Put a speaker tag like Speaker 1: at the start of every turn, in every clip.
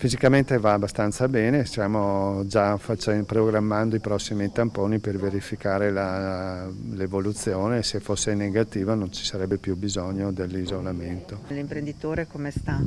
Speaker 1: Fisicamente va abbastanza bene, stiamo già facendo, programmando i prossimi tamponi per verificare l'evoluzione, se fosse negativa non ci sarebbe più bisogno dell'isolamento.
Speaker 2: L'imprenditore come sta?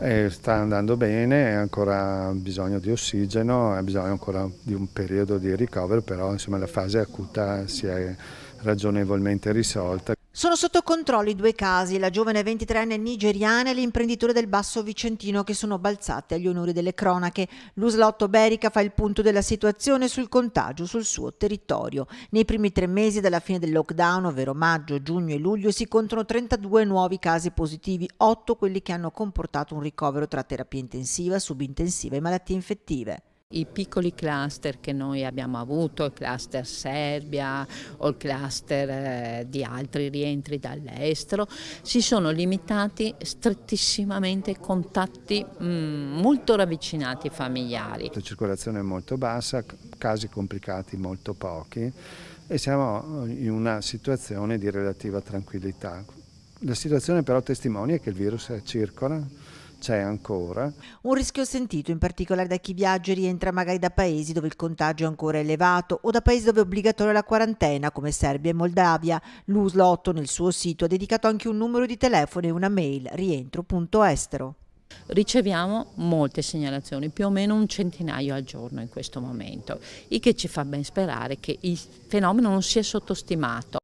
Speaker 1: Eh, sta andando bene, ha ancora bisogno di ossigeno, ha bisogno ancora di un periodo di ricovero, però insomma, la fase acuta si è ragionevolmente risolta. Sono sotto
Speaker 3: controllo i due casi, la giovane 23enne nigeriana e l'imprenditore del Basso Vicentino che sono balzate agli onori delle cronache. L'Uslotto Berica fa il punto della situazione sul contagio sul suo territorio. Nei primi tre mesi dalla fine del lockdown, ovvero maggio, giugno e luglio, si contano 32 nuovi casi positivi, 8 quelli che hanno comportato un ricovero tra terapia
Speaker 4: intensiva, subintensiva e malattie infettive. I piccoli cluster che noi abbiamo avuto, il cluster Serbia o il cluster eh, di altri rientri dall'estero, si sono limitati strettissimamente ai contatti mm, molto ravvicinati familiari.
Speaker 1: La circolazione è molto bassa, casi complicati molto pochi e siamo eh, in una situazione di relativa tranquillità. La situazione però testimonia che il virus circola c'è ancora.
Speaker 3: Un rischio sentito in particolare da chi viaggia e rientra magari da paesi dove il contagio è ancora elevato o da paesi dove è obbligatoria la quarantena come Serbia e Moldavia. L'USLOTTO nel suo sito ha
Speaker 4: dedicato anche un numero di telefono e una mail rientro.estero. Riceviamo molte segnalazioni, più o meno un centinaio al giorno in questo momento, il che ci fa ben sperare che il fenomeno non sia sottostimato.